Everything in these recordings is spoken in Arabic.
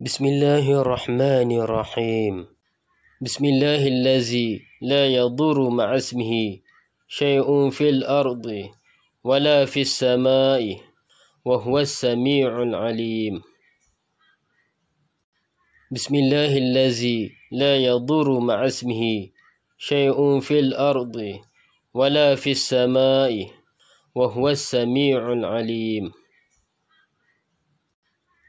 بسم الله الرحمن الرحيم بسم الله الذي لا يضر مع اسمه شيء في الأرض ولا في السماء وهو السميع العليم بسم الله الذي لا يضر مع اسمه شيء في الأرض ولا في السماء وهو السميع العليم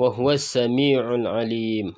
وهو السميع العليم